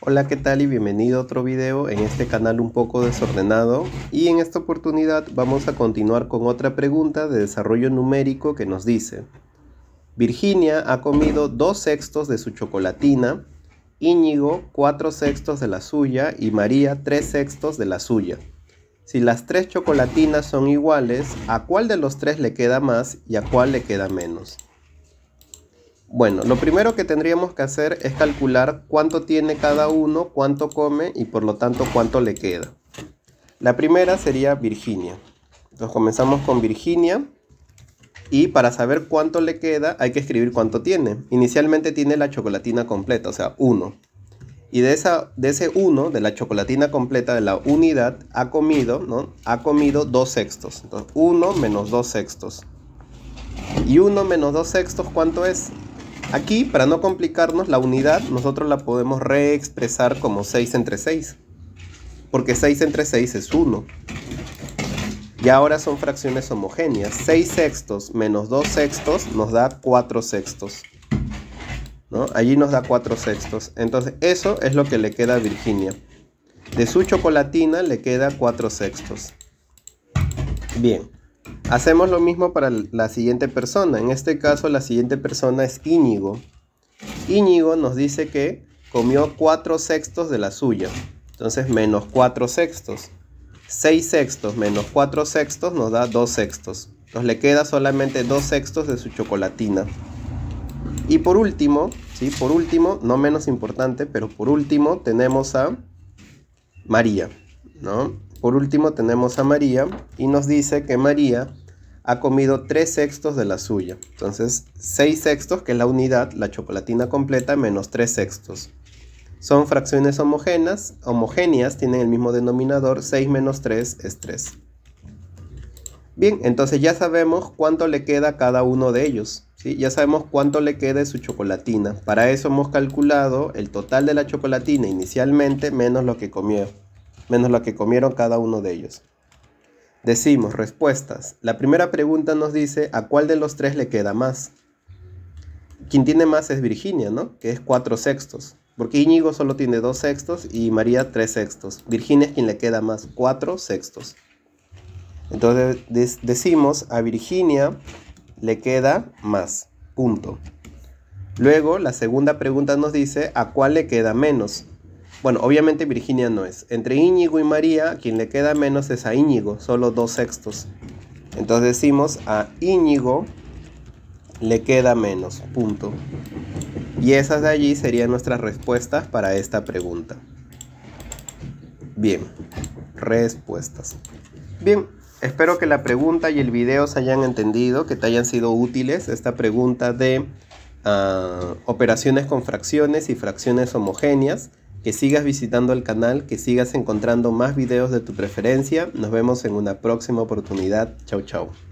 Hola qué tal y bienvenido a otro video en este canal un poco desordenado y en esta oportunidad vamos a continuar con otra pregunta de desarrollo numérico que nos dice Virginia ha comido dos sextos de su chocolatina, Íñigo cuatro sextos de la suya y María tres sextos de la suya. Si las tres chocolatinas son iguales, ¿a cuál de los tres le queda más y a cuál le queda menos? Bueno, lo primero que tendríamos que hacer es calcular cuánto tiene cada uno, cuánto come y por lo tanto cuánto le queda. La primera sería Virginia. Entonces comenzamos con Virginia y para saber cuánto le queda hay que escribir cuánto tiene. Inicialmente tiene la chocolatina completa, o sea, 1. Y de, esa, de ese 1, de la chocolatina completa, de la unidad, ha comido, ¿no? Ha comido 2 sextos. Entonces 1 menos 2 sextos. Y 1 menos 2 sextos, ¿cuánto es? Aquí, para no complicarnos, la unidad nosotros la podemos reexpresar como 6 entre 6, porque 6 entre 6 es 1. Y ahora son fracciones homogéneas. 6 sextos menos 2 sextos nos da 4 sextos. Allí nos da 4 sextos. Entonces eso es lo que le queda a Virginia. De su chocolatina le queda 4 sextos. Bien. Hacemos lo mismo para la siguiente persona. En este caso, la siguiente persona es Íñigo. Íñigo nos dice que comió 4 sextos de la suya. Entonces, menos 4 sextos. 6 sextos menos 4 sextos nos da 2 sextos. Nos le queda solamente 2 sextos de su chocolatina. Y por último, ¿sí? por último, no menos importante, pero por último tenemos a María, ¿no? Por último tenemos a María y nos dice que María ha comido 3 sextos de la suya. Entonces 6 sextos, que es la unidad, la chocolatina completa, menos 3 sextos. Son fracciones homogéneas, homogéneas tienen el mismo denominador, 6 menos 3 es 3. Bien, entonces ya sabemos cuánto le queda a cada uno de ellos. ¿sí? Ya sabemos cuánto le queda de su chocolatina. Para eso hemos calculado el total de la chocolatina inicialmente menos lo que comió menos la que comieron cada uno de ellos. Decimos, respuestas. La primera pregunta nos dice, ¿a cuál de los tres le queda más? Quien tiene más es Virginia, ¿no? Que es cuatro sextos. Porque Íñigo solo tiene dos sextos y María tres sextos. Virginia es quien le queda más, cuatro sextos. Entonces decimos, a Virginia le queda más. Punto. Luego, la segunda pregunta nos dice, ¿a cuál le queda menos? Bueno, obviamente Virginia no es. Entre Íñigo y María, quien le queda menos es a Íñigo, solo dos sextos. Entonces decimos a Íñigo le queda menos, punto. Y esas de allí serían nuestras respuestas para esta pregunta. Bien, respuestas. Bien, espero que la pregunta y el video se hayan entendido, que te hayan sido útiles. Esta pregunta de ah, operaciones con fracciones y fracciones homogéneas que sigas visitando el canal, que sigas encontrando más videos de tu preferencia. Nos vemos en una próxima oportunidad. Chau chau.